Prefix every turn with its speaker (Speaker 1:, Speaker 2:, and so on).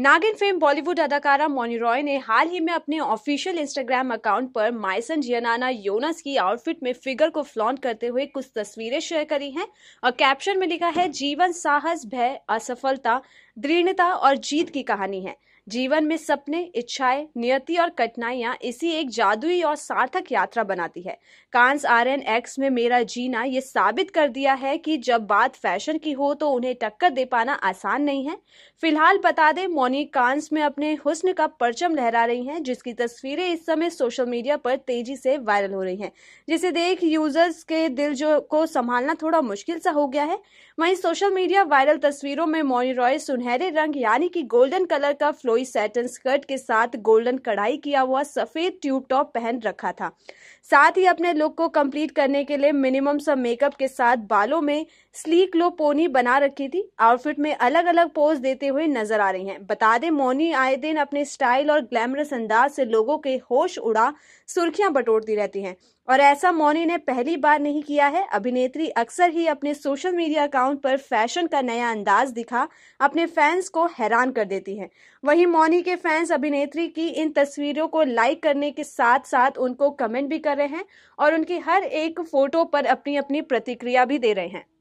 Speaker 1: नागिन फेम बॉलीवुड अदाकारा मोनी रॉय ने हाल ही में अपने ऑफिशियल इंस्टाग्राम अकाउंट पर माइसन जियनाना योनस की आउटफिट में फिगर को फ्लॉन्ट करते हुए कुछ तस्वीरें शेयर करी हैं और कैप्शन में लिखा है जीवन साहस भय असफलता दृढ़ता और जीत की कहानी है जीवन में सपने इच्छाएं नियति और कठिनाइयां इसी एक जादुई और सार्थक यात्रा बनाती है कांस आर एन एक्स में मेरा जीना ये साबित कर दिया है कि जब बात फैशन की हो तो उन्हें टक्कर दे पाना आसान नहीं है फिलहाल बता दें मोनी कांस में अपने हुस्न का परचम लहरा रही हैं जिसकी तस्वीरें इस समय सोशल मीडिया पर तेजी से वायरल हो रही हैं जिसे देख यूजर्स के दिल जो को संभालना थोड़ा मुश्किल सा हो गया है वहीं सोशल मीडिया वायरल तस्वीरों में मोनी रॉय सुनहरे रंग यानी कि गोल्डन कलर का फ्लो फ्लोई सैटन स्कर्ट के साथ गोल्डन कढ़ाई किया हुआ सफेद ट्यूब टॉप पहन रखा था साथ ही अपने लुक को कंप्लीट करने के लिए मिनिमम सा मेकअप के साथ बालों में स्लीक लो पोनी बना रखी थी आउटफिट में अलग अलग पोज देते हुए नजर आ रही हैं बता दें मोनी आए दिन अपने स्टाइल और ग्लैमरस अंदाज से लोगों के होश उड़ा सुर्खियां बटोरती रहती हैं और ऐसा मोनी ने पहली बार नहीं किया है अभिनेत्री अक्सर ही अपने सोशल मीडिया अकाउंट पर फैशन का नया अंदाज दिखा अपने फैंस को हैरान कर देती है वही मौनी के फैंस अभिनेत्री की इन तस्वीरों को लाइक करने के साथ साथ उनको कमेंट भी कर रहे हैं और उनकी हर एक फोटो पर अपनी अपनी प्रतिक्रिया भी दे रहे हैं